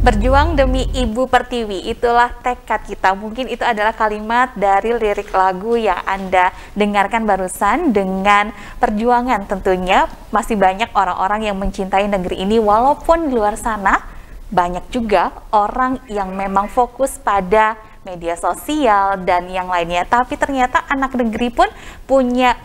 Berjuang demi Ibu Pertiwi, itulah tekad kita. Mungkin itu adalah kalimat dari lirik lagu yang Anda dengarkan barusan dengan perjuangan tentunya. Masih banyak orang-orang yang mencintai negeri ini walaupun di luar sana banyak juga orang yang memang fokus pada media sosial dan yang lainnya. Tapi ternyata anak negeri pun punya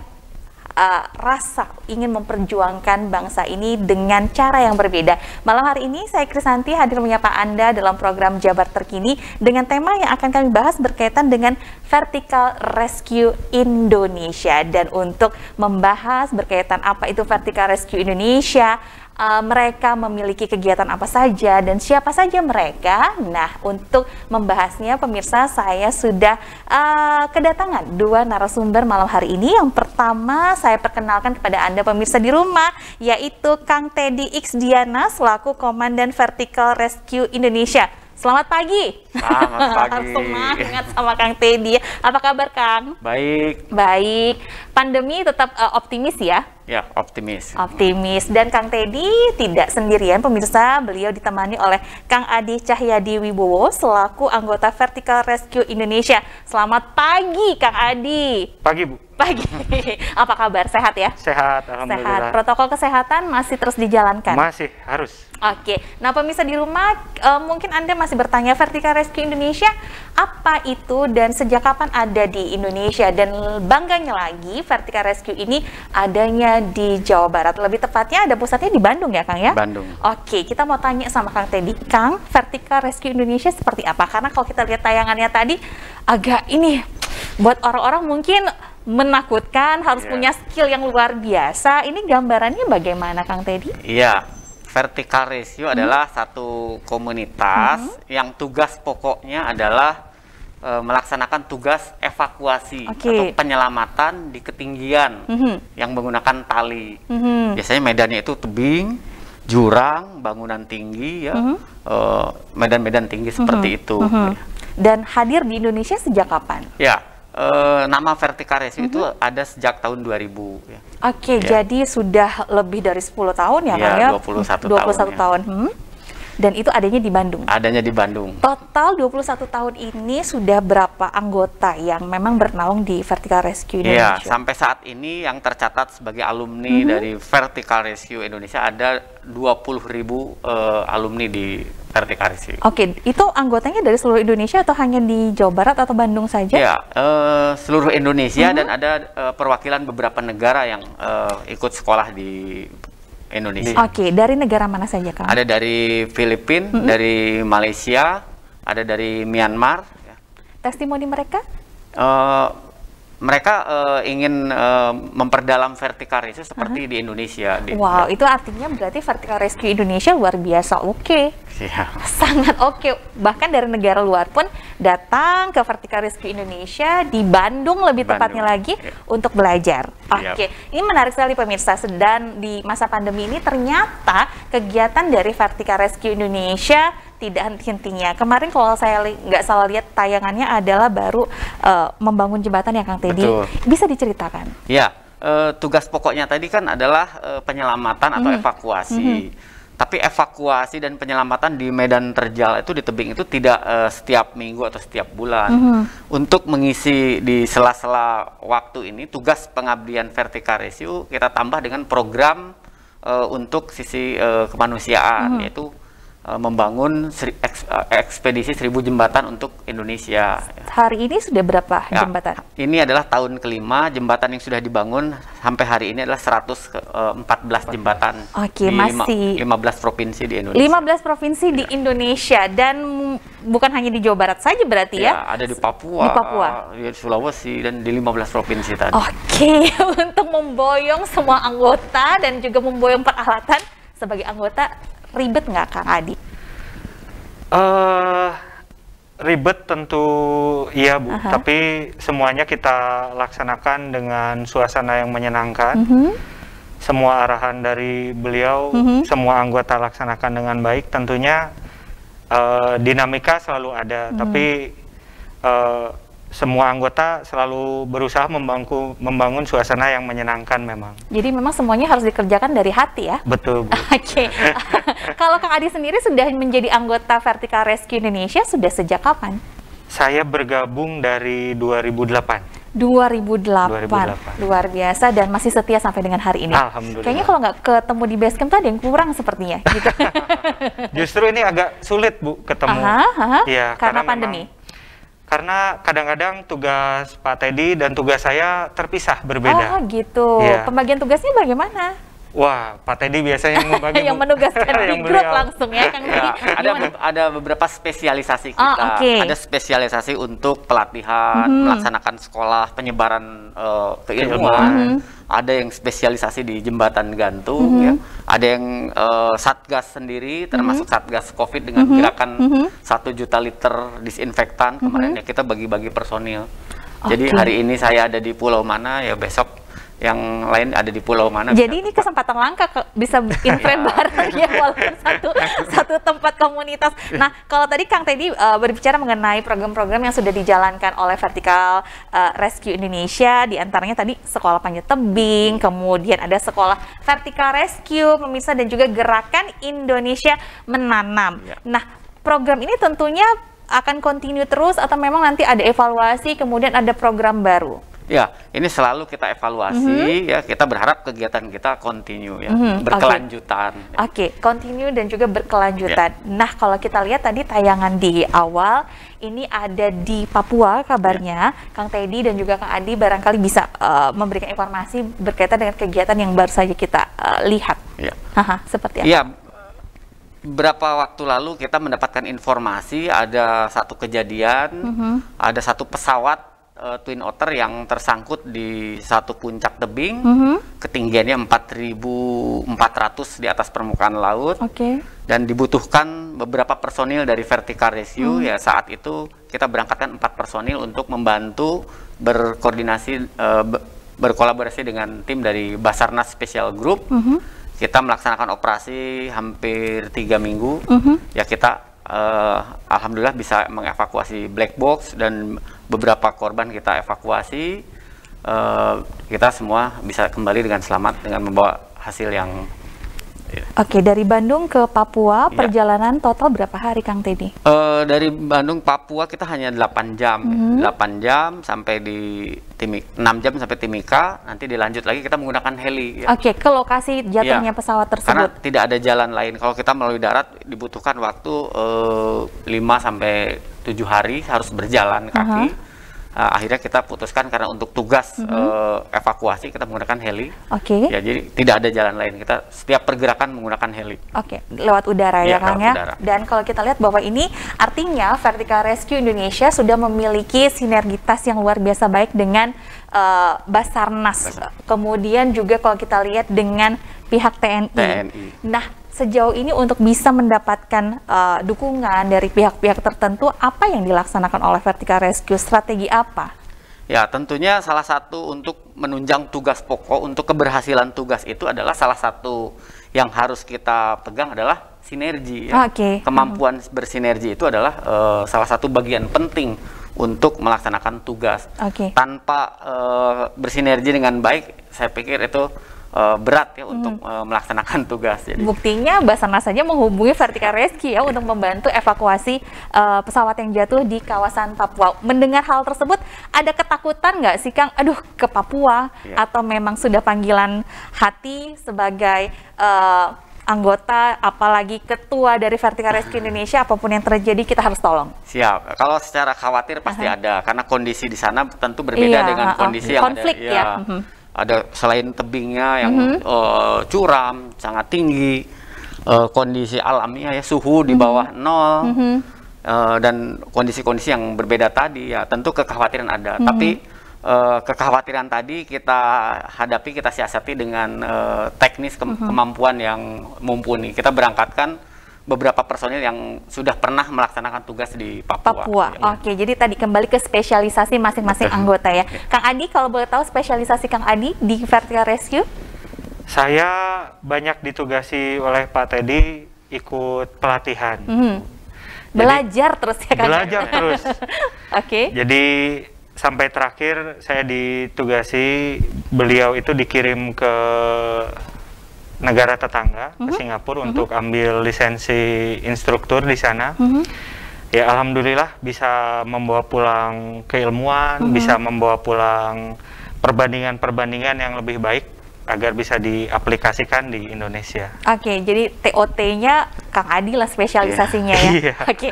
uh, rasa ingin memperjuangkan bangsa ini dengan cara yang berbeda. Malam hari ini saya Krisanti hadir menyapa Anda dalam program Jabar Terkini dengan tema yang akan kami bahas berkaitan dengan Vertical Rescue Indonesia dan untuk membahas berkaitan apa itu Vertical Rescue Indonesia, uh, mereka memiliki kegiatan apa saja dan siapa saja mereka. Nah, untuk membahasnya pemirsa saya sudah uh, kedatangan dua narasumber malam hari ini. Yang pertama saya perkenalkan kepada Anda pemirsa di rumah yaitu Kang Teddy X Diana selaku Komandan Vertical Rescue Indonesia. Selamat pagi. Selamat pagi. Semangat sama Kang Teddy. Apa kabar Kang? Baik. Baik. Pandemi tetap uh, optimis ya? Ya, optimis. Optimis. Dan Kang Teddy tidak sendirian, pemirsa. Beliau ditemani oleh Kang Adi Cahyadi Wibowo, selaku anggota Vertical Rescue Indonesia. Selamat pagi, Kang Adi. Pagi, Bu. Pagi. Apa kabar? Sehat ya? Sehat, Alhamdulillah. Sehat. Protokol kesehatan masih terus dijalankan? Masih, harus. Oke. Nah, pemirsa di rumah, eh, mungkin Anda masih bertanya, Vertical Rescue Indonesia, apa itu dan sejak kapan ada di Indonesia? Dan bangganya lagi, Vertical Rescue ini adanya di Jawa Barat. Lebih tepatnya ada pusatnya di Bandung ya, Kang ya? Bandung. Oke, kita mau tanya sama Kang Teddy. Kang, Vertical Rescue Indonesia seperti apa? Karena kalau kita lihat tayangannya tadi agak ini buat orang-orang mungkin menakutkan, harus yeah. punya skill yang luar biasa. Ini gambarannya bagaimana, Kang Teddy? Iya. Yeah. Vertical Rescue hmm. adalah satu komunitas hmm. yang tugas pokoknya adalah e, melaksanakan tugas evakuasi okay. atau penyelamatan di ketinggian mm -hmm. yang menggunakan tali. Mm -hmm. Biasanya medannya itu tebing, jurang, bangunan tinggi ya, mhm. e, medan-medan mm -hmm. tinggi mhm. seperti mm -hmm. itu. Mm -hmm. Dan hadir di Indonesia sejak kapan? Ya, e, nama Vertica Rescue mm -hmm. itu mhm. ada sejak tahun 2000 ya. Oke, okay, ya. jadi sudah lebih dari 10 tahun ya, ya Kang ya? 21, 21 tahun. ya. tahun. Hmm. Dan itu adanya di Bandung. Adanya di Bandung. Total 21 tahun ini sudah berapa anggota yang memang bernaung di Vertical Rescue iya, Indonesia? Iya, sampai saat ini yang tercatat sebagai alumni mm -hmm. dari Vertical Rescue Indonesia ada 20 ribu uh, alumni di Vertical Rescue. Oke, itu anggotanya dari seluruh Indonesia atau hanya di Jawa Barat atau Bandung saja? Iya, uh, seluruh Indonesia mm -hmm. dan ada uh, perwakilan beberapa negara yang uh, ikut sekolah di Indonesia. Oke, okay, dari negara mana saja kamu? Ada dari Filipina, mm -hmm. dari Malaysia, ada dari Myanmar. Ya. Testimoni mereka? Uh, mereka uh, ingin uh, memperdalam vertikal rescue seperti uh-huh. di Indonesia. Di, wow, itu artinya berarti vertikal rescue Indonesia luar biasa oke. Okay. Iya. Yeah. Sangat oke. Okay. Bahkan dari negara luar pun datang ke vertikal rescue Indonesia di Bandung lebih Bandung. tepatnya lagi yeah. untuk belajar. Iya. Oke, okay. Yep. ini menarik sekali pemirsa. Sedang di masa pandemi ini ternyata kegiatan dari vertikal rescue Indonesia tidak henti-hentinya. Kemarin kalau saya nggak salah lihat tayangannya adalah baru uh, membangun jembatan ya Kang Teddy. Betul. Bisa diceritakan? Ya, uh, tugas pokoknya tadi kan adalah uh, penyelamatan atau -hmm. evakuasi. -hmm. Tapi evakuasi dan penyelamatan di medan terjal itu di tebing itu tidak uh, setiap minggu atau setiap bulan. Mm -hmm. Untuk mengisi di sela-sela waktu ini tugas pengabdian vertikal resiu kita tambah dengan program uh, untuk sisi uh, kemanusiaan mm -hmm. yaitu Eh, membangun seri, eks, eh, ekspedisi seribu jembatan untuk Indonesia. Hari ini sudah berapa ya, jembatan? Ini adalah tahun kelima jembatan yang sudah dibangun sampai hari ini adalah 114 eh, jembatan Oke, di masih 15 provinsi di Indonesia. 15 provinsi ya. di Indonesia dan bukan hanya di Jawa Barat saja berarti ya? ya? Ada di Papua, di Papua, di Sulawesi dan di 15 provinsi tadi. Oke, untuk memboyong semua anggota dan juga memboyong peralatan sebagai anggota ribet nggak Kang Adi? Uh, ribet tentu iya Bu, uh -huh. tapi semuanya kita laksanakan dengan suasana yang menyenangkan. Uh mhm. -huh. Semua arahan dari beliau, uh mhm. -huh. semua anggota laksanakan dengan baik. Tentunya uh, dinamika selalu ada, uh mhm. -huh. tapi uh, semua anggota selalu berusaha membangun, membangun suasana yang menyenangkan memang. Jadi memang semuanya harus dikerjakan dari hati ya? Betul. Oke. Kalau Kang Adi sendiri sudah menjadi anggota Vertical Rescue Indonesia sudah sejak kapan? Saya bergabung dari 2008. 2008. 2008. Luar biasa dan masih setia sampai dengan hari ini. Alhamdulillah. Kayaknya kalau nggak ketemu di base basecamp tadi yang kurang sepertinya. Gitu. Justru ini agak sulit bu ketemu. Aha, aha. Ya, karena, karena pandemi karena kadang-kadang tugas Pak Teddy dan tugas saya terpisah berbeda. Oh gitu. Ya. Pembagian tugasnya bagaimana? Wah, Pak Teddy biasanya yang membagi yang menugaskan di grup langsung ya, Kang Ya, ada be ada beberapa spesialisasi ah, kita. Oh, okay. Ada spesialisasi untuk pelatihan, mm -hmm. melaksanakan sekolah, penyebaran uh, keilmuan. Mm -hmm. Ada yang spesialisasi di jembatan gantung mm -hmm. ya. Ada yang uh, satgas sendiri mhm. termasuk mm -hmm. satgas Covid dengan mm -hmm. gerakan mhm. satu mm -hmm. juta liter disinfektan kemarin mm -hmm. ya kita bagi-bagi personil. Okay. Jadi hari ini saya ada di pulau mana ya besok yang lain ada di pulau mana. Jadi ini kesempatan langka ke, bisa inframe bareng ya walaupun satu satu tempat komunitas. Nah, kalau tadi Kang Teddy uh, berbicara mengenai program-program yang sudah dijalankan oleh Vertical uh, Rescue Indonesia di antaranya tadi sekolah panjat tebing, kemudian ada sekolah Vertical Rescue pemirsa dan juga gerakan Indonesia menanam. Ya. Nah, program ini tentunya akan continue terus atau memang nanti ada evaluasi kemudian ada program baru? Ya, ini selalu kita evaluasi mm -hmm. ya. Kita berharap kegiatan kita continue ya, mm -hmm. berkelanjutan. Ya. Oke, okay. okay. continue dan juga berkelanjutan. Yeah. Nah, kalau kita lihat tadi tayangan di awal ini ada di Papua kabarnya, yeah. Kang Teddy dan juga Kang Adi barangkali bisa uh, memberikan informasi berkaitan dengan kegiatan yang baru saja kita uh, lihat. Iya. Yeah. seperti apa? Yeah. berapa waktu lalu kita mendapatkan informasi ada satu kejadian, mm -hmm. ada satu pesawat uh, twin otter yang tersangkut di satu puncak tebing, mm -hmm. ketinggiannya 4.400 di atas permukaan laut, okay. dan dibutuhkan beberapa personil dari vertical rescue. Mm. Ya saat itu kita berangkatkan empat personil untuk membantu berkoordinasi uh, berkolaborasi dengan tim dari Basarnas Special Group. Mm -hmm. Kita melaksanakan operasi hampir tiga minggu. Mm -hmm. Ya kita uh, alhamdulillah bisa mengevakuasi black box dan beberapa korban kita evakuasi uh, kita semua bisa kembali dengan selamat dengan membawa hasil yang Iya. Oke, dari Bandung ke Papua yeah. perjalanan total berapa hari Kang Teddy? Uh, dari Bandung Papua kita hanya 8 jam, mm -hmm. 8 jam sampai di Timika, 6 jam sampai Timika, nanti dilanjut lagi kita menggunakan heli. Ya. Oke, ke lokasi jatuhnya yeah. pesawat tersebut. Karena tidak ada jalan lain. Kalau kita melalui darat dibutuhkan waktu uh, eh, 5 sampai 7 hari harus berjalan kaki. Uh -huh uh, akhirnya kita putuskan karena untuk tugas mm -hmm. uh, evakuasi kita menggunakan heli. Oke. Okay. Ya jadi tidak ada jalan lain kita setiap pergerakan menggunakan heli. Oke, okay. lewat udara ya, iya, ya Kang Dan kalau kita lihat bahwa ini artinya Vertical Rescue Indonesia sudah memiliki sinergitas yang luar biasa baik dengan uh, Basarnas. Basarnas. Kemudian juga kalau kita lihat dengan pihak TNI. TNI. Nah, sejauh ini untuk bisa mendapatkan uh, dukungan dari pihak-pihak tertentu, apa yang dilaksanakan oleh Vertical Rescue? Strategi apa? Ya, tentunya salah satu untuk menunjang tugas pokok untuk keberhasilan tugas itu adalah salah satu yang harus kita pegang adalah sinergi. Ya. Oke. Okay. Kemampuan hmm. bersinergi itu adalah uh, salah satu bagian penting untuk melaksanakan tugas. Okay. Tanpa uh, bersinergi dengan baik, saya pikir itu uh, berat ya hmm. untuk uh, melaksanakan tugas. Jadi. Buktinya Basarnas saja menghubungi Vertika Rescue ya untuk membantu evakuasi uh, pesawat yang jatuh di kawasan Papua. Mendengar hal tersebut, ada ketakutan nggak sih Kang? Aduh ke Papua yeah. atau memang sudah panggilan hati sebagai uh, anggota, apalagi ketua dari Vertical Rescue Indonesia, apapun yang terjadi kita harus tolong. Siap. Kalau secara khawatir pasti uh -huh. ada, karena kondisi di sana tentu berbeda iya, dengan uh kondisi yang konflik ada, ya. ya. Uh mhm. -huh ada selain tebingnya yang mm -hmm. uh, curam sangat tinggi uh, kondisi alamnya ya suhu di mhm. bawah nol mm -hmm. uh, dan kondisi-kondisi yang berbeda tadi ya tentu kekhawatiran ada mm -hmm. tapi uh, kekhawatiran tadi kita hadapi kita siasati dengan uh, teknis ke mm -hmm. kemampuan yang mumpuni kita berangkatkan beberapa personil yang sudah pernah melaksanakan tugas di Papua. Papua. Ya. Oke, jadi tadi kembali ke spesialisasi masing-masing anggota ya. Okay. Iya. Kang Adi, kalau boleh tahu spesialisasi Kang Adi di Vertical Rescue? Saya banyak ditugasi oleh Pak Teddy ikut pelatihan. Mm -hmm. Belajar terus ya Kang? Belajar terus. Oke. Jadi sampai terakhir saya ditugasi beliau itu dikirim ke negara tetangga mm -hmm. ke mhm. Singapura mm -hmm. untuk ambil lisensi instruktur di sana. Mm -hmm. Ya alhamdulillah bisa membawa pulang keilmuan, mm -hmm. bisa membawa pulang perbandingan-perbandingan yang lebih baik agar bisa diaplikasikan di Indonesia. Oke, okay, jadi TOT-nya Kang Adi lah spesialisasinya yeah. ya. Iya. Oke, okay.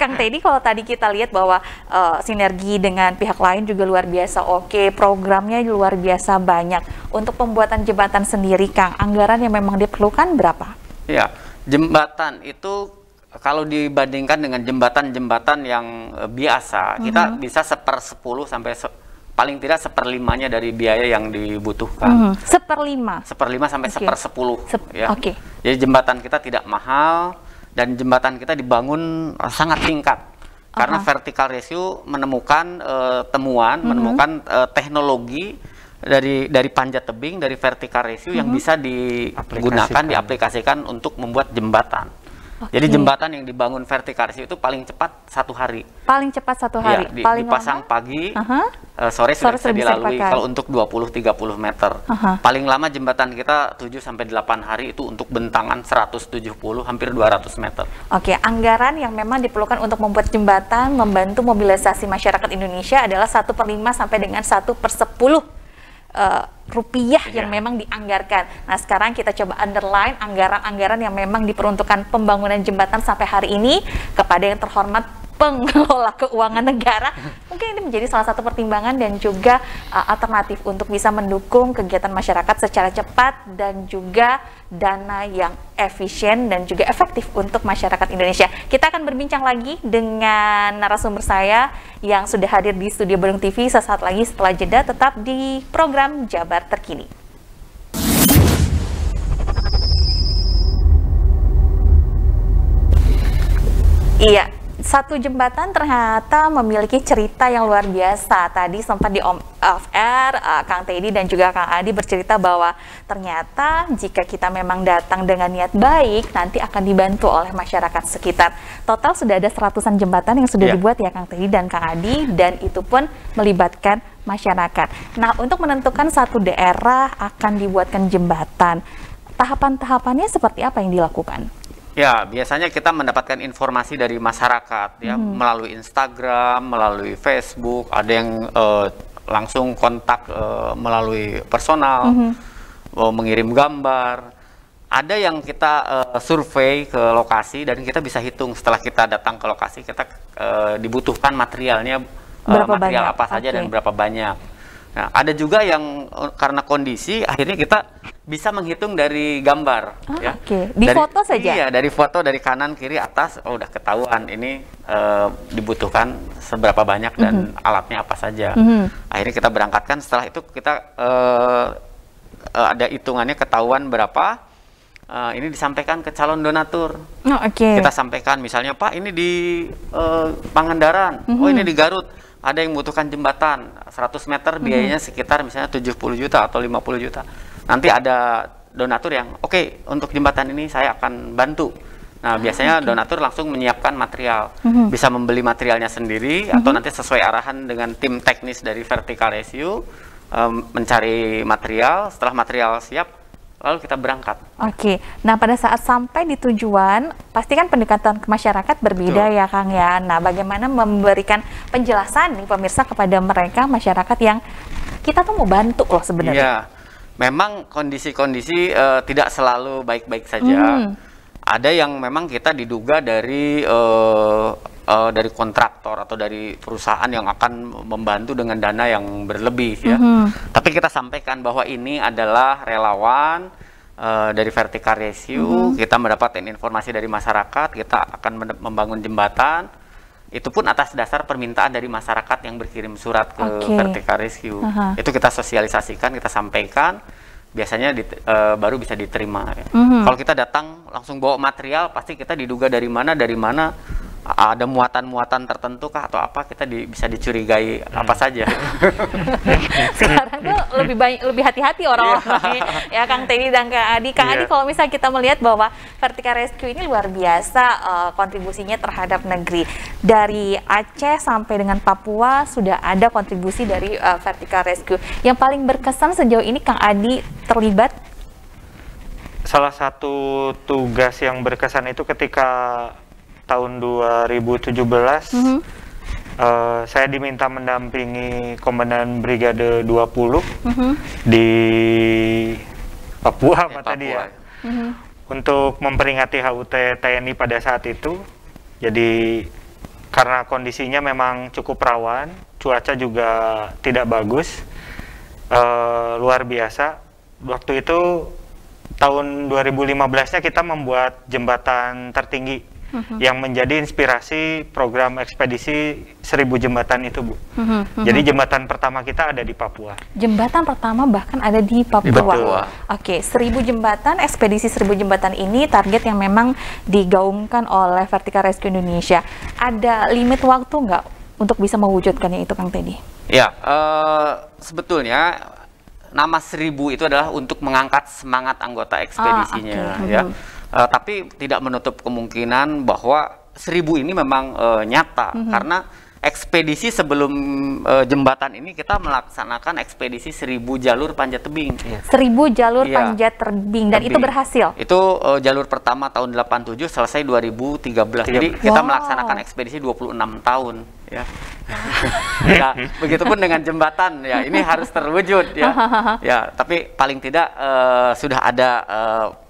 Kang Teddy kalau tadi kita lihat bahwa uh, sinergi dengan pihak lain juga luar biasa. Oke, okay, programnya luar biasa banyak. Untuk pembuatan jembatan sendiri, Kang, anggaran yang memang diperlukan berapa? Ya, yeah. jembatan itu kalau dibandingkan dengan jembatan-jembatan yang eh, biasa, mm -hmm. kita mm-hmm. bisa seper 10 sampai se paling tidak seperlimanya dari biaya yang dibutuhkan. Mm, seperlima. Seperlima sampai okay. sepersepuluh. Sep ya. Oke. Okay. Jadi jembatan kita tidak mahal dan jembatan kita dibangun sangat singkat. Uh -huh. Karena vertical ratio menemukan uh, temuan, mm -hmm. menemukan uh, teknologi dari dari panjat tebing, dari vertical ratio mm -hmm. yang bisa digunakan, diaplikasikan untuk membuat jembatan. Okay. Jadi jembatan yang dibangun vertikarsi itu paling cepat satu hari. Paling cepat satu iya, hari. Ya, di, paling dipasang lama? pagi, uh -huh. uh, sore, sore sudah bisa dilalui. kalau untuk 20-30 meter, uh -huh. paling lama jembatan kita 7 sampai 8 hari itu untuk bentangan 170 hampir 200 meter. Oke, okay. anggaran yang memang diperlukan untuk membuat jembatan membantu mobilisasi masyarakat Indonesia adalah satu per lima sampai dengan satu per sepuluh. Eh, rupiah yeah. yang iya. memang dianggarkan. Nah, sekarang kita coba underline anggaran-anggaran yang memang diperuntukkan pembangunan jembatan sampai hari ini kepada yang terhormat pengelola keuangan negara, mungkin ini menjadi salah satu pertimbangan dan juga uh, alternatif untuk bisa mendukung kegiatan masyarakat secara cepat dan juga dana yang efisien dan juga efektif untuk masyarakat Indonesia. Kita akan berbincang lagi dengan narasumber saya yang sudah hadir di studio Bandung TV sesaat lagi setelah jeda tetap di program Jabar Terkini. Iya, satu jembatan ternyata memiliki cerita yang luar biasa. Tadi sempat di off air uh, Kang Teddy dan juga Kang Adi bercerita bahwa ternyata jika kita memang datang dengan niat baik nanti akan dibantu oleh masyarakat sekitar. Total sudah ada seratusan jembatan yang sudah yeah. dibuat ya Kang Teddy dan Kang Adi dan itu pun melibatkan masyarakat. Nah, untuk menentukan satu daerah akan dibuatkan jembatan, tahapan-tahapannya seperti apa yang dilakukan? Ya, biasanya kita mendapatkan informasi dari masyarakat ya hmm. melalui Instagram, melalui Facebook, ada yang uh, langsung kontak uh, melalui personal, hmm. uh, mengirim gambar. Ada yang kita uh, survei ke lokasi dan kita bisa hitung setelah kita datang ke lokasi kita uh, dibutuhkan materialnya uh, material banyak? apa saja okay. dan berapa banyak Nah, ada juga yang eh, karena kondisi akhirnya kita bisa menghitung dari gambar oh, ya. Oke, okay. di dari, foto saja. Iya, dari foto dari kanan kiri atas oh udah ketahuan ini e, dibutuhkan seberapa banyak dan mm -hmm. alatnya apa saja. Mm -hmm. Akhirnya kita berangkatkan setelah itu kita e, e, ada hitungannya ketahuan berapa uh, ini disampaikan ke calon donatur. Oh, Okay. Kita sampaikan misalnya Pak ini di uh, Pangandaran, mm -hmm. oh mhm. ini di Garut ada yang membutuhkan jembatan 100 meter biayanya sekitar misalnya 70 juta atau 50 juta. Nanti ada donatur yang oke okay, untuk jembatan ini saya akan bantu. Nah, biasanya okay. donatur langsung menyiapkan material. Mm-hmm. Bisa membeli materialnya sendiri mm-hmm. atau nanti sesuai arahan dengan tim teknis dari Vertical su um, eh, mencari material, setelah material siap lalu kita berangkat. Oke, okay. nah pada saat sampai di tujuan, pasti kan pendekatan ke masyarakat berbeda Betul. ya Kang ya. Nah bagaimana memberikan penjelasan nih pemirsa kepada mereka masyarakat yang kita tuh mau bantu loh sebenarnya. Iya, memang kondisi-kondisi uh, tidak selalu baik-baik saja. Hmm. Ada yang memang kita diduga dari uh, uh, dari kontraktor atau dari perusahaan yang akan membantu dengan dana yang berlebih ya. Mm-hmm. Tapi kita sampaikan bahwa ini adalah relawan uh, dari vertikal Rescue, mm-hmm. kita mendapatkan informasi dari masyarakat, kita akan membangun jembatan. Itu pun atas dasar permintaan dari masyarakat yang berkirim surat ke okay. Rescue. Uh-huh. Itu kita sosialisasikan, kita sampaikan biasanya di, e, eh, baru bisa diterima. Ya. Mm -hmm. Kalau kita datang langsung bawa material, pasti kita diduga dari mana, dari mana, ada muatan-muatan tertentu kah atau apa kita di, bisa dicurigai apa hmm. saja. Sekarang tuh lebih baik lebih hati-hati orang-orang yeah. ya Kang Teddy dan Kang Adi. Kang yeah. Adi iya. kalau misalnya kita melihat bahwa vertikal Rescue ini luar biasa uh, kontribusinya terhadap negeri. Dari Aceh sampai dengan Papua sudah ada kontribusi dari uh, eh, Vertika Rescue. Yang paling berkesan sejauh ini Kang Adi terlibat Salah satu tugas yang berkesan itu ketika tahun 2017 mm -hmm. uh, saya diminta mendampingi Komandan Brigade 20 mm -hmm. di Papua apa tadi ya mm -hmm. untuk memperingati HUT TNI pada saat itu jadi karena kondisinya memang cukup rawan cuaca juga tidak bagus uh, luar biasa waktu itu tahun 2015-nya kita membuat jembatan tertinggi huh mm-hmm. yang menjadi inspirasi program ekspedisi seribu jembatan itu bu. Uh-huh. Uh-huh. Jadi mm-hmm. jembatan pertama kita ada di Papua. Jembatan pertama bahkan ada di Papua. Papua. Oke, okay, seribu jembatan ekspedisi seribu jembatan ini target yang memang digaungkan oleh Vertical Rescue Indonesia. Ada limit waktu nggak untuk bisa mewujudkannya itu Kang Teddy? Ya, uh, sebetulnya nama seribu itu adalah untuk mengangkat semangat anggota ekspedisinya ah, okay. ya. Uh-huh. Uh, tapi tidak menutup kemungkinan bahwa seribu ini memang uh, nyata mm -hmm. karena ekspedisi sebelum uh, jembatan ini kita melaksanakan ekspedisi seribu jalur panjat tebing. Iya. Seribu jalur iya. panjat tebing dan tebing. itu berhasil. Itu uh, jalur pertama tahun 87 selesai 2013. belas Jadi wow. kita melaksanakan ekspedisi 26 tahun ya. ya, begitupun dengan jembatan ya ini harus terwujud ya. ya, tapi paling tidak uh, sudah ada uh,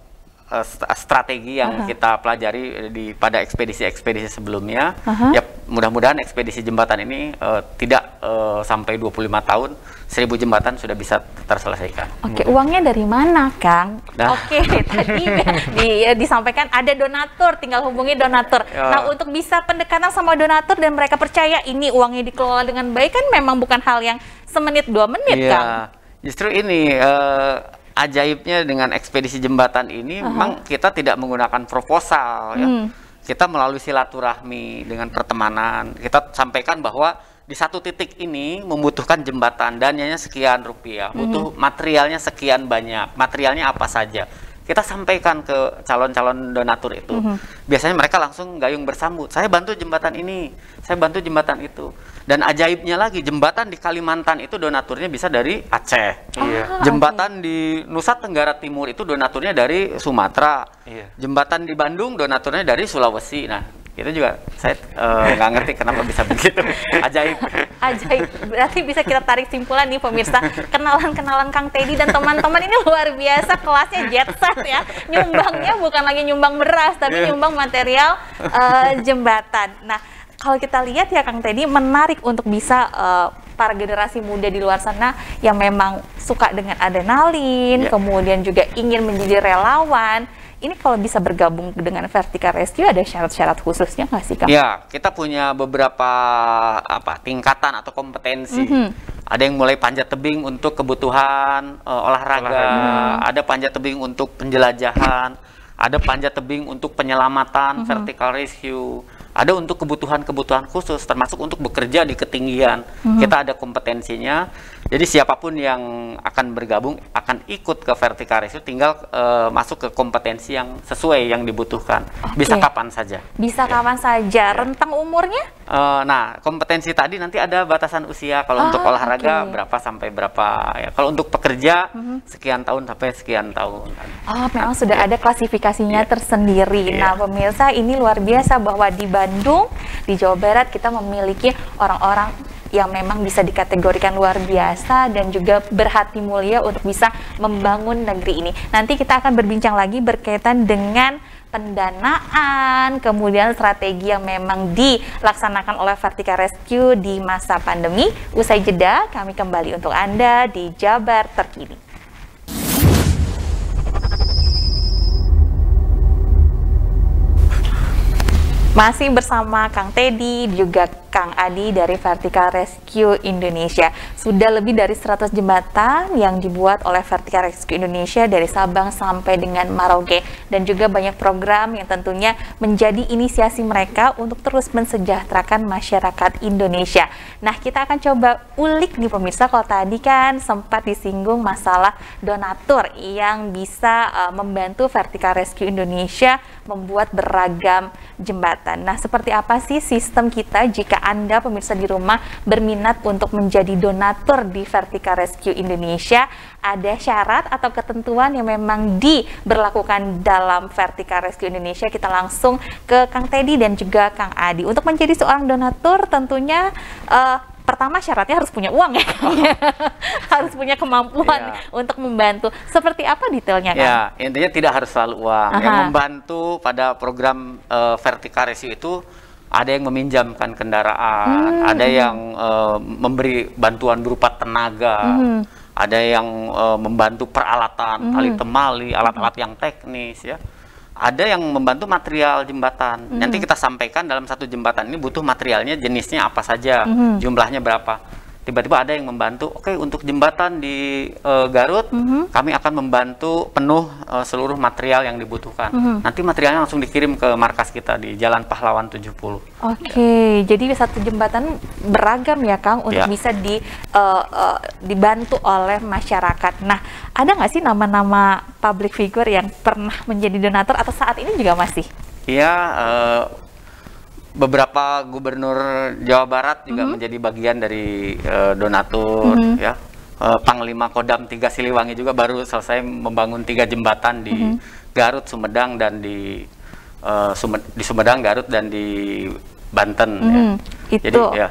Eh, strategi yang uh -huh. kita pelajari eh, di pada ekspedisi-ekspedisi sebelumnya. Uh -huh. Ya mudah-mudahan ekspedisi jembatan ini uh, tidak uh, sampai 25 tahun 1000 jembatan sudah bisa terselesaikan. Oke, okay, uangnya dari mana, Kang? Nah. Oke, okay, tadi di, disampaikan ada donatur, tinggal hubungi donatur. Uh. Nah, untuk bisa pendekatan sama donatur dan mereka percaya ini uangnya dikelola dengan baik kan memang bukan hal yang semenit dua menit, ya. Kang. Justru ini ajaibnya dengan ekspedisi jembatan ini uh -huh. memang kita tidak menggunakan proposal ya. Hmm. Kita melalui silaturahmi dengan pertemanan, kita sampaikan bahwa di satu titik ini membutuhkan jembatan dananya sekian rupiah, butuh hmm. materialnya sekian banyak. Materialnya apa saja? kita sampaikan ke calon-calon donatur itu. Mm -hmm. Biasanya mereka langsung gayung bersambut. Saya bantu jembatan ini, saya bantu jembatan itu. Dan ajaibnya lagi, jembatan di Kalimantan itu donaturnya bisa dari Aceh. Ah, iya. jembatan di Nusa Tenggara Timur itu donaturnya dari Sumatera. Iya. Jembatan di Bandung donaturnya dari Sulawesi. Nah, itu juga saya eh, nggak uh, ngerti kenapa bisa begitu ajaib ajaib berarti bisa kita tarik simpulan nih pemirsa kenalan-kenalan Kang Teddy dan teman-teman ini luar biasa kelasnya jet set ya nyumbangnya bukan lagi nyumbang beras tapi iya. nyumbang material uh, jembatan nah kalau kita lihat ya Kang Teddy menarik untuk bisa uh, para generasi muda di luar sana yang memang suka dengan adrenalin, yeah. kemudian juga ingin menjadi relawan, ini kalau bisa bergabung dengan vertikal Rescue ada syarat-syarat khususnya nggak sih Kang? Ya, kita punya beberapa apa tingkatan atau kompetensi. Mm -hmm. Ada yang mulai panjat tebing untuk kebutuhan uh, olahraga, olahraga. ada panjat tebing untuk penjelajahan, ada panjat tebing untuk penyelamatan, mm -hmm. vertical rescue, ada untuk kebutuhan-kebutuhan khusus termasuk untuk bekerja di ketinggian. Mm -hmm. Kita ada kompetensinya jadi siapapun yang akan bergabung akan ikut ke vertikal Rescue tinggal uh, masuk ke kompetensi yang sesuai yang dibutuhkan. Okay. Bisa kapan saja. Bisa iya. kapan saja. Iya. Rentang umurnya? Uh, nah, kompetensi tadi nanti ada batasan usia kalau ah, untuk olahraga okay. berapa sampai berapa ya. Kalau untuk pekerja mm -hmm. sekian tahun sampai sekian tahun. Oh, memang sudah yeah. ada klasifikasinya yeah. tersendiri. Yeah. Nah, pemirsa ini luar biasa bahwa di Bandung, di Jawa Barat kita memiliki orang-orang yang memang bisa dikategorikan luar biasa dan juga berhati mulia untuk bisa membangun negeri ini. Nanti kita akan berbincang lagi berkaitan dengan pendanaan, kemudian strategi yang memang dilaksanakan oleh Vertika Rescue di masa pandemi. Usai jeda, kami kembali untuk Anda di Jabar Terkini. Masih bersama Kang Teddy juga Kang Adi dari Vertical Rescue Indonesia. Sudah lebih dari 100 jembatan yang dibuat oleh Vertical Rescue Indonesia dari Sabang sampai dengan Maroke dan juga banyak program yang tentunya menjadi inisiasi mereka untuk terus mensejahterakan masyarakat Indonesia. Nah, kita akan coba ulik nih pemirsa kalau tadi kan sempat disinggung masalah donatur yang bisa uh, membantu Vertical Rescue Indonesia membuat beragam jembatan. Nah, seperti apa sih sistem kita jika anda pemirsa di rumah berminat untuk menjadi donatur di Vertika Rescue Indonesia, ada syarat atau ketentuan yang memang diberlakukan dalam Vertika Rescue Indonesia. Kita langsung ke Kang Teddy dan juga Kang Adi. Untuk menjadi seorang donatur tentunya uh, pertama syaratnya harus punya uang ya, iya. harus punya kemampuan yeah. untuk membantu. Seperti apa detailnya kan? Ya yeah, intinya tidak harus selalu uang. Aha. Yang membantu pada program uh, Vertika Rescue itu ada yang meminjamkan kendaraan, hmm. ada yang uh, memberi bantuan berupa tenaga, hmm. ada yang uh, membantu peralatan, hmm. tali temali, alat-alat yang teknis ya. Ada yang membantu material jembatan. Hmm. Nanti kita sampaikan dalam satu jembatan ini butuh materialnya jenisnya apa saja, hmm. jumlahnya berapa tiba-tiba ada yang membantu oke okay, untuk jembatan di uh, Garut mm -hmm. kami akan membantu penuh uh, seluruh material yang dibutuhkan mm -hmm. nanti materialnya langsung dikirim ke markas kita di Jalan Pahlawan 70 oke okay. ya. jadi satu jembatan beragam ya Kang untuk ya. bisa di uh, uh, dibantu oleh masyarakat nah ada nggak sih nama-nama public figure yang pernah menjadi donatur atau saat ini juga masih Iya, uh, beberapa gubernur Jawa Barat juga mm -hmm. menjadi bagian dari uh, donatur mm -hmm. ya uh, Panglima Kodam tiga Siliwangi juga baru selesai membangun tiga jembatan di mm -hmm. Garut Sumedang dan di uh, eh, Sumed di Sumedang Garut dan di Banten mm -hmm. ya. Mm-hmm. Itu. jadi ya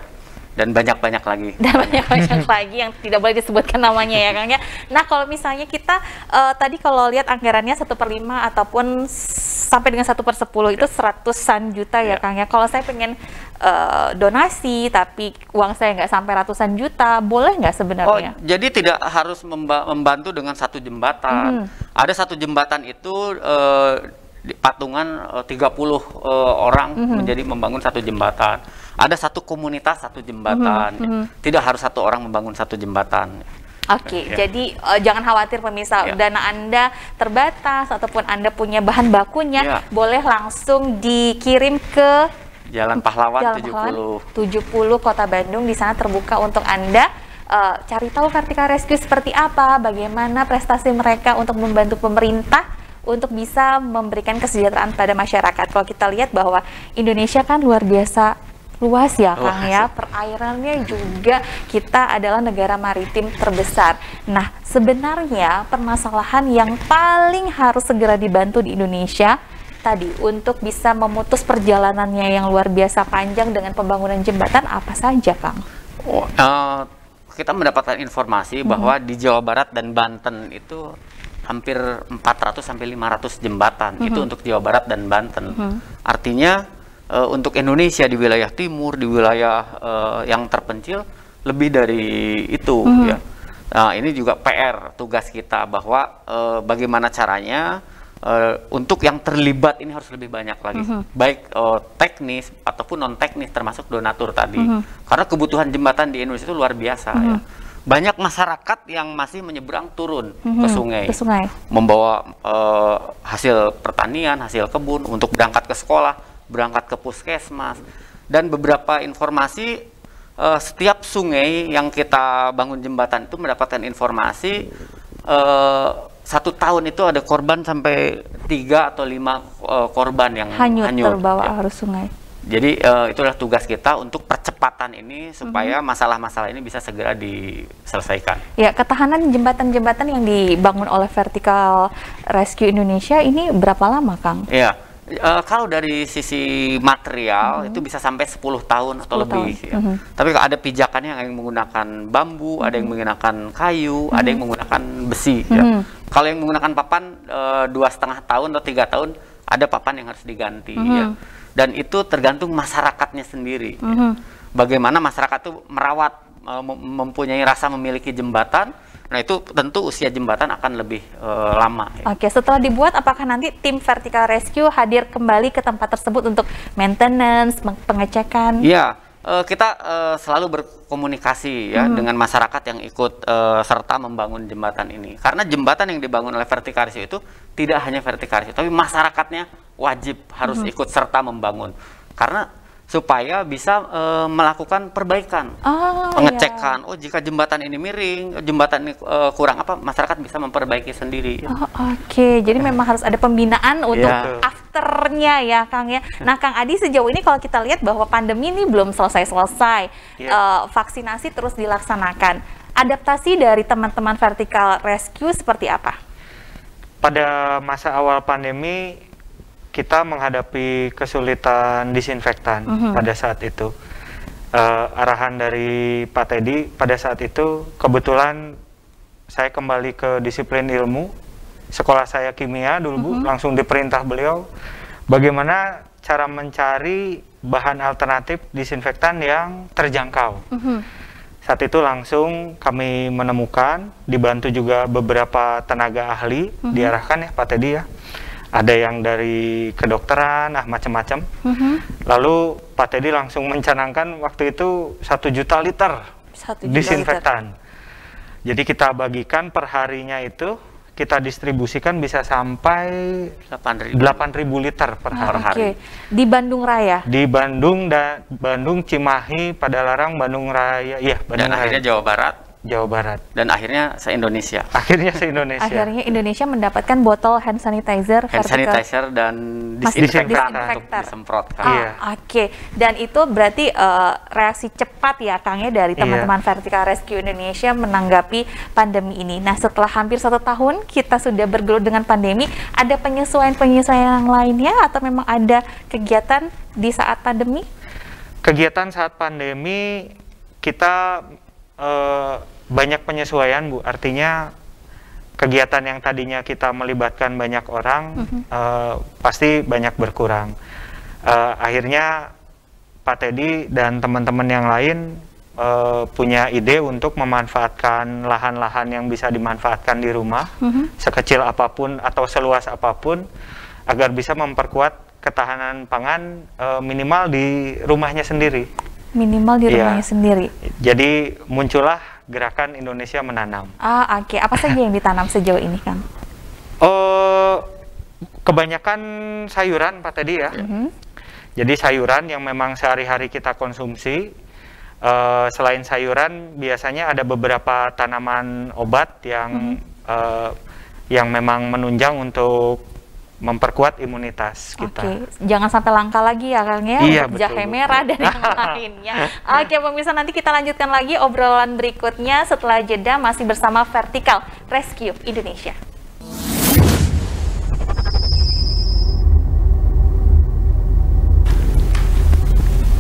dan banyak-banyak lagi. Dan banyak-banyak lagi yang tidak boleh disebutkan namanya ya Kang ya. Nah kalau misalnya kita uh, tadi kalau lihat anggarannya satu per lima ataupun sampai dengan satu per sepuluh itu seratusan juta ya, ya Kang ya. Kalau saya pengen uh, donasi tapi uang saya nggak sampai ratusan juta, boleh nggak sebenarnya? Oh, jadi tidak harus memba membantu dengan satu jembatan. Hmm. Ada satu jembatan itu uh, patungan uh, 30 orang -hmm. menjadi membangun satu jembatan ada satu komunitas satu jembatan. Mm -hmm. Tidak harus satu orang membangun satu jembatan. Oke, okay, ya. yeah. jadi uh, jangan khawatir pemirsa, yeah. dana Anda terbatas ataupun Anda punya bahan bakunya, yeah. boleh langsung dikirim ke Jalan Pahlawan Jalan 70. Pahlawan 70 Kota Bandung di sana terbuka untuk Anda uh, cari tahu Kartika rescue seperti apa, bagaimana prestasi mereka untuk membantu pemerintah untuk bisa memberikan kesejahteraan pada masyarakat. Kalau kita lihat bahwa Indonesia kan luar biasa luas ya luas. Kang ya. ya. Perairannya juga kita adalah negara maritim terbesar. Nah, sebenarnya permasalahan yang paling harus segera dibantu di Indonesia tadi untuk bisa memutus perjalanannya yang luar biasa panjang dengan pembangunan jembatan apa saja, Kang? Oh, uh, kita mendapatkan informasi hmm. bahwa hmm. di Jawa Barat dan Banten itu hampir 400 sampai 500 jembatan. Hmm. Itu untuk Jawa Barat dan Banten. Hmm. Artinya Eh, untuk Indonesia di wilayah timur, di wilayah uh, yang terpencil lebih dari itu mm ya. Nah, ini juga PR tugas kita bahwa uh, bagaimana caranya uh, untuk yang terlibat ini harus lebih banyak lagi, mm -hmm. baik uh, teknis ataupun non teknis termasuk donatur tadi. Mm -hmm. Karena kebutuhan jembatan di Indonesia itu luar biasa mm -hmm. ya banyak masyarakat yang masih menyeberang turun mm-hmm, ke hmm. sungai, ke sungai. membawa uh, hasil pertanian, hasil kebun untuk berangkat ke sekolah berangkat ke puskesmas dan beberapa informasi uh, setiap sungai yang kita bangun jembatan itu mendapatkan informasi uh, satu tahun itu ada korban sampai tiga atau lima uh, korban yang hanyut, hanyut terbawa ya. arus sungai. Jadi uh, itulah tugas kita untuk percepatan ini supaya mm-hmm. masalah-masalah ini bisa segera diselesaikan. Ya, ketahanan jembatan-jembatan yang dibangun oleh Vertical Rescue Indonesia ini berapa lama, Kang? Iya. Uh, kalau dari sisi material mm -hmm. itu bisa sampai 10 tahun atau 10 lebih. Tahun. Ya. Mm -hmm. Tapi ada pijakannya yang menggunakan bambu, mm -hmm. ada yang mm-hmm. menggunakan kayu, mm -hmm. ada yang mm-hmm. menggunakan besi. Mm -hmm. ya. Mm-hmm. Kalau yang menggunakan papan eh, dua setengah tahun atau tiga tahun, ada papan yang harus diganti. Mm -hmm. ya. Dan itu tergantung masyarakatnya sendiri. Mm -hmm. ya. Bagaimana masyarakat itu merawat Eh, mempunyai rasa memiliki jembatan, nah itu tentu usia jembatan akan lebih uh, lama. Ya. Oke, setelah dibuat, apakah nanti tim vertical rescue hadir kembali ke tempat tersebut untuk maintenance, pengecekan? Iya, uh, kita uh, selalu berkomunikasi ya hmm. dengan masyarakat yang ikut uh, serta membangun jembatan ini. Karena jembatan yang dibangun oleh vertical rescue itu tidak hanya vertical rescue, tapi masyarakatnya wajib harus hmm. ikut serta membangun. Karena supaya bisa e, melakukan perbaikan, oh, pengecekan. Iya. Oh, jika jembatan ini miring, jembatan ini e, kurang apa, masyarakat bisa memperbaiki sendiri. Oh, Oke, okay. jadi memang harus ada pembinaan iya. untuk yeah. afternya ya, Kang ya. Nah, Kang Adi sejauh ini kalau kita lihat bahwa pandemi ini belum selesai-selesai, yeah. Iya. e, vaksinasi terus dilaksanakan. Adaptasi dari teman-teman vertikal rescue seperti apa? Pada masa awal pandemi kita menghadapi kesulitan disinfektan mm -hmm. pada saat itu. Uh, arahan dari Pak Teddy pada saat itu kebetulan saya kembali ke disiplin ilmu sekolah saya kimia dulu mm -hmm. langsung diperintah beliau bagaimana cara mencari bahan alternatif disinfektan yang terjangkau. Mm -hmm. Saat itu langsung kami menemukan dibantu juga beberapa tenaga ahli mm -hmm. diarahkan ya Pak Teddy ya ada yang dari kedokteran, ah macam-macam. Mm -hmm. Lalu Pak Teddy langsung mencanangkan waktu itu satu juta liter satu juta disinfektan. Liter. Jadi kita bagikan perharinya itu kita distribusikan bisa sampai 8.000 liter per ah, hari. Okay. Di Bandung Raya. Di Bandung dan Bandung Cimahi, Padalarang, Bandung Raya. Iya, Bandung dan Raya. akhirnya Jawa Barat Jawa Barat. Dan akhirnya se-Indonesia. Akhirnya se-Indonesia. akhirnya Indonesia mendapatkan botol hand sanitizer, hand sanitizer dan disinfektan untuk disemprotkan. Ah, iya. Oke, okay. dan itu berarti uh, reaksi cepat ya Kang ya, dari iya. teman-teman vertikal Vertical Rescue Indonesia menanggapi pandemi ini. Nah, setelah hampir satu tahun kita sudah bergelut dengan pandemi, ada penyesuaian-penyesuaian yang lainnya atau memang ada kegiatan di saat pandemi? Kegiatan saat pandemi kita uh, banyak penyesuaian Bu. Artinya kegiatan yang tadinya kita melibatkan banyak orang mm -hmm. uh, pasti banyak berkurang. Uh, akhirnya Pak Teddy dan teman-teman yang lain uh, punya ide untuk memanfaatkan lahan-lahan yang bisa dimanfaatkan di rumah mm -hmm. sekecil apapun atau seluas apapun agar bisa memperkuat ketahanan pangan uh, minimal di rumahnya sendiri. Minimal di iya. rumahnya ya. sendiri. Jadi muncullah Gerakan Indonesia Menanam. Ah, oke. Okay. Apa saja yang ditanam sejauh ini, Kang? Uh, kebanyakan sayuran, Pak Teddy ya. Mm -hmm. Jadi sayuran yang memang sehari-hari kita konsumsi. Uh, selain sayuran, biasanya ada beberapa tanaman obat yang mm -hmm. uh, yang memang menunjang untuk memperkuat imunitas kita. Oke, jangan sampai langka lagi ya Kang ya, iya, betul, jahe betul. merah dan yang lainnya. Oke pemirsa, nanti kita lanjutkan lagi obrolan berikutnya setelah jeda masih bersama Vertikal Rescue Indonesia.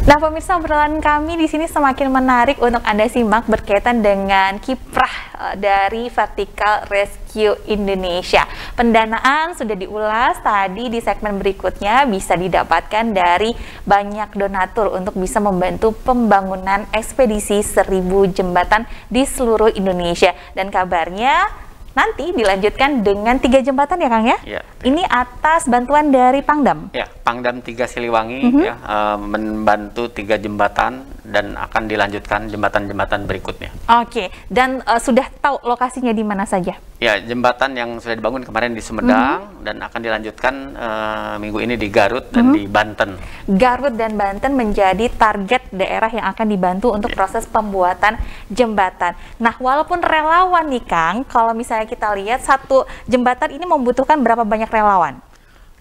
Nah, pemirsa obrolan kami di sini semakin menarik untuk Anda simak berkaitan dengan kiprah eh, dari Vertical Rescue Indonesia. Pendanaan sudah diulas tadi di segmen berikutnya bisa didapatkan dari banyak donatur untuk bisa membantu pembangunan ekspedisi seribu jembatan di seluruh Indonesia dan kabarnya Nanti dilanjutkan dengan tiga jembatan ya Kang ya? ya. Ini atas bantuan dari Pangdam? Ya, Pangdam Tiga Siliwangi mm -hmm. ya, uh, membantu tiga jembatan dan akan dilanjutkan jembatan-jembatan berikutnya. Oke, dan uh, sudah tahu lokasinya di mana saja? Ya, jembatan yang sudah dibangun kemarin di Sumedang mm -hmm. dan akan dilanjutkan uh, minggu ini di Garut dan mm -hmm. di Banten. Garut dan Banten menjadi target daerah yang akan dibantu untuk yeah. proses pembuatan jembatan. Nah, walaupun relawan nih Kang, kalau misalnya kita lihat satu jembatan ini membutuhkan berapa banyak relawan?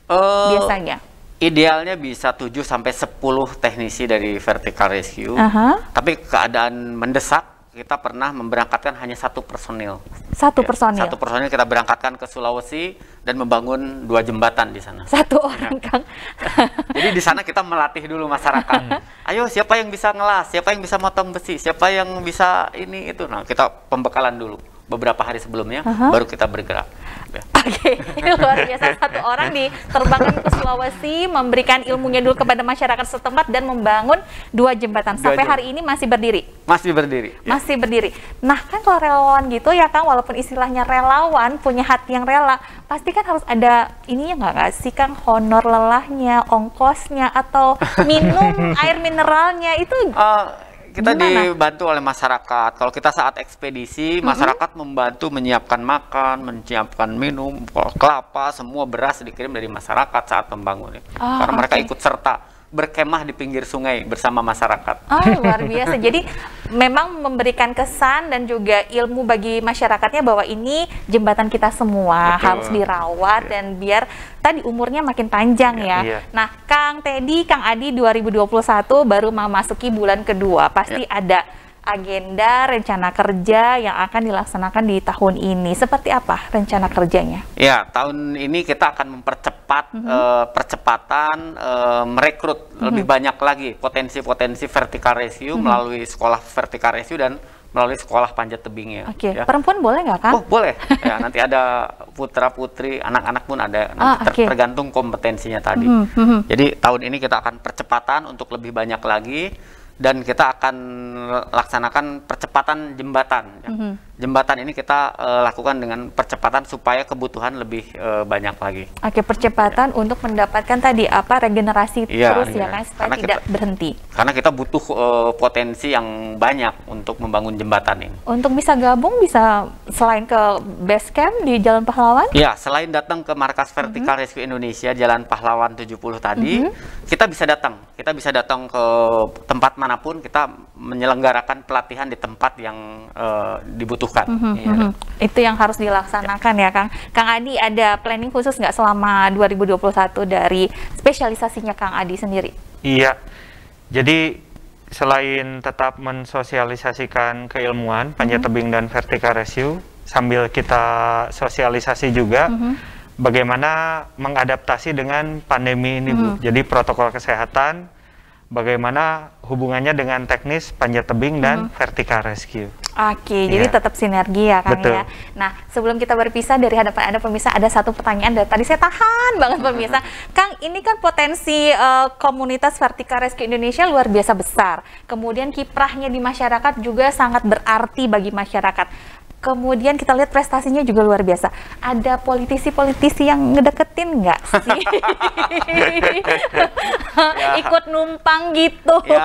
Uh, biasanya Idealnya bisa 7 sampai 10 teknisi dari vertical rescue. Uh -huh. Tapi keadaan mendesak kita pernah memberangkatkan hanya satu personil. Satu ya, personil. Satu personil kita berangkatkan ke Sulawesi dan membangun dua jembatan di sana. Satu orang, ya. Kang. Jadi di sana kita melatih dulu masyarakat. Hmm. Ayo siapa yang bisa ngelas, siapa yang bisa motong besi, siapa yang bisa ini itu. Nah, kita pembekalan dulu beberapa hari sebelumnya uh -huh. baru kita bergerak. Oke, okay. luar biasa satu orang di terbangin ke Sulawesi memberikan ilmunya dulu kepada masyarakat setempat dan membangun dua jembatan. Dua Sampai jembatan. hari ini masih berdiri. Masih berdiri. Ya. Masih berdiri. Nah, kan kalau relawan gitu ya kan walaupun istilahnya relawan punya hati yang rela, pasti kan harus ada ya nggak nggak sih Kang honor lelahnya, ongkosnya atau minum air mineralnya itu uh, kita Gimana? dibantu oleh masyarakat. Kalau kita saat ekspedisi, mm-hmm. masyarakat mm -hmm. membantu menyiapkan makan, menyiapkan minum, kelapa, semua beras dikirim dari masyarakat saat pembangunan. Oh, ah, Karena okay. mereka ikut serta berkemah di pinggir sungai bersama masyarakat. Oh, luar biasa. Jadi memang memberikan kesan dan juga ilmu bagi masyarakatnya bahwa ini jembatan kita semua Betul. harus dirawat yeah. dan biar tadi umurnya makin panjang yeah, ya. Yeah. Nah, Kang Teddy, Kang Adi 2021 baru memasuki bulan kedua. Pasti yeah. ada agenda rencana kerja yang akan dilaksanakan di tahun ini. Seperti apa rencana kerjanya? Ya, tahun ini kita akan mempercepat mm -hmm. uh, percepatan uh, merekrut mm -hmm. lebih banyak lagi potensi-potensi vertikal rescue mm -hmm. melalui sekolah vertikal rescue dan melalui sekolah panjat tebing ya. Oke, okay. Ya. perempuan boleh nggak kan? Oh boleh. Ya, nanti ada putra putri, anak-anak pun ada. Nanti ah, okay. tergantung kompetensinya tadi. Mm -hmm. Jadi tahun ini kita akan percepatan untuk lebih banyak lagi dan kita akan laksanakan percepatan jembatan. Ya. Mm -hmm jembatan ini kita uh, lakukan dengan percepatan supaya kebutuhan lebih uh, banyak lagi. Oke, percepatan ya. untuk mendapatkan tadi apa regenerasi iya, terus ya, ya kan supaya karena tidak kita, berhenti. Karena kita butuh uh, potensi yang banyak untuk membangun jembatan ini. Untuk bisa gabung bisa selain ke base camp di Jalan Pahlawan? Ya, selain datang ke markas vertikal mm -hmm. Rescue Indonesia Jalan Pahlawan 70 tadi, mm -hmm. kita bisa datang. Kita bisa datang ke tempat manapun kita menyelenggarakan pelatihan di tempat yang uh, dibutuhkan dibutuhkan. Mm -hmm. ya. Itu yang harus dilaksanakan ya Kang. Kang Adi ada planning khusus nggak selama 2021 dari spesialisasinya Kang Adi sendiri? Iya, jadi selain tetap mensosialisasikan keilmuan mm-hmm. panjat mm -hmm. tebing dan vertikal rescue, sambil kita sosialisasi juga. Mm -hmm bagaimana mengadaptasi dengan pandemi ini, Bu. Hmm. Jadi protokol kesehatan bagaimana hubungannya dengan teknis panjat tebing dan hmm. vertikal rescue. Oke, yeah. jadi iya. tetap sinergi ya Kang Betul. ya. Nah, sebelum kita berpisah dari hadapan Anda pemirsa ada satu pertanyaan dari tadi saya tahan banget pemirsa. Kang, ini kan potensi uh, komunitas vertikal rescue Indonesia luar biasa besar. Kemudian kiprahnya di masyarakat juga sangat berarti bagi masyarakat. Kemudian kita lihat prestasinya juga luar biasa. Ada politisi-politisi yang ngedeketin nggak sih? ya. Ikut numpang gitu. Ya,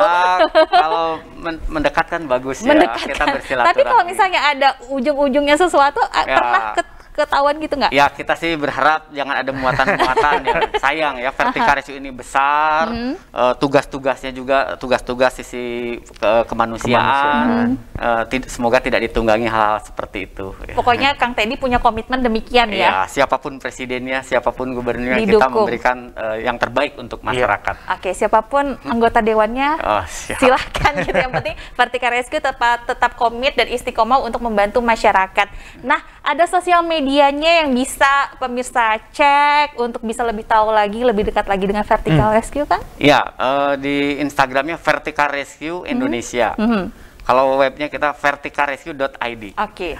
kalau men mendekatkan bagus ya. mendekatkan. ya. Kita Tapi kalau misalnya ada ujung-ujungnya sesuatu, ya. pernah ket ketahuan gitu nggak? Ya kita sih berharap jangan ada muatan-muatan ya. Sayang ya Vertikal rescue ini besar, hmm. uh, tugas-tugasnya juga tugas-tugas sisi ke kemanusiaan. kemanusiaan. Uh, semoga tidak ditunggangi hal-hal seperti itu. Ya. Pokoknya Kang Teddy punya komitmen demikian ya. ya siapapun presidennya, siapapun gubernurnya Didukung. kita memberikan uh, yang terbaik untuk iya. masyarakat. Ya. Oke, siapapun hmm. anggota dewannya oh, silahkan gitu. Yang penting vertikal rescue tetap tetap komit dan istiqomah untuk membantu masyarakat. Nah ada sosial medianya yang bisa pemirsa cek untuk bisa lebih tahu lagi, lebih dekat lagi dengan Vertical hmm. Rescue kan? Iya, uh, di Instagramnya Vertical Rescue hmm. Indonesia. Hmm. Hmm. Kalau webnya kita verticalrescue.id. Oke. Okay.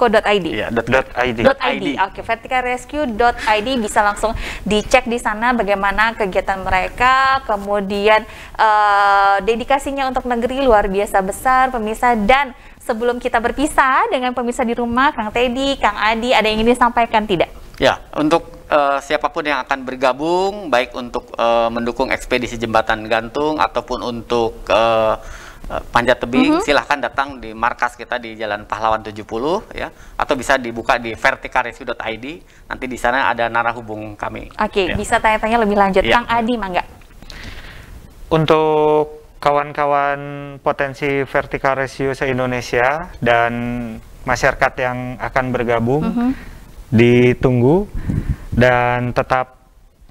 .co.id. Iya, .id. .id. Oke, okay, verticalrescue.id bisa langsung dicek di sana bagaimana kegiatan mereka, kemudian uh, dedikasinya untuk negeri luar biasa besar pemirsa dan sebelum kita berpisah dengan pemirsa di rumah, Kang Teddy, Kang Adi, ada yang ingin disampaikan tidak? Ya, untuk uh, siapapun yang akan bergabung, baik untuk uh, mendukung ekspedisi jembatan gantung ataupun untuk uh, panjat tebing, mm -hmm. silahkan datang di markas kita di Jalan Pahlawan 70 ya, atau bisa dibuka di vertikaresu.id. Nanti di sana ada narah hubung kami. Oke, okay, ya. bisa tanya-tanya lebih lanjut, ya. Kang Adi, mangga. Untuk kawan-kawan potensi vertikal rescue se-Indonesia dan masyarakat yang akan bergabung uh mhm. -huh. ditunggu dan tetap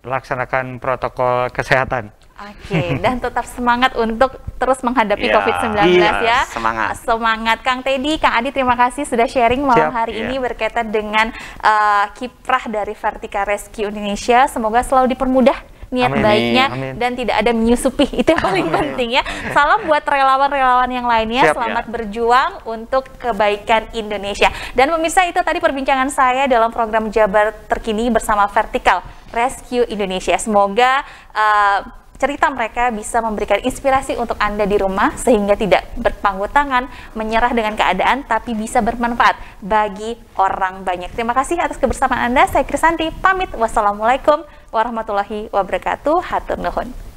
laksanakan protokol kesehatan. Oke, okay, dan tetap semangat untuk terus menghadapi yeah. COVID-19 yeah, ya. Semangat. Semangat Kang Teddy, Kang Adi terima kasih sudah sharing malam Siap, hari yeah. ini berkaitan dengan uh, kiprah dari Vertika Rescue Indonesia. Semoga selalu dipermudah niat amin, baiknya amin. dan tidak ada menyusupi itu yang paling amin. penting ya. Salam buat relawan-relawan yang lainnya. Siap, ya. Selamat ya. berjuang untuk kebaikan Indonesia. Dan pemirsa itu tadi perbincangan saya dalam program Jabar terkini bersama Vertikal Rescue Indonesia. Semoga uh, cerita mereka bisa memberikan inspirasi untuk Anda di rumah sehingga tidak berpangku tangan, menyerah dengan keadaan, tapi bisa bermanfaat bagi orang banyak. Terima kasih atas kebersamaan Anda. Saya Krisanti, pamit. Wassalamualaikum warahmatullahi wabarakatuh. Hatur nuhun.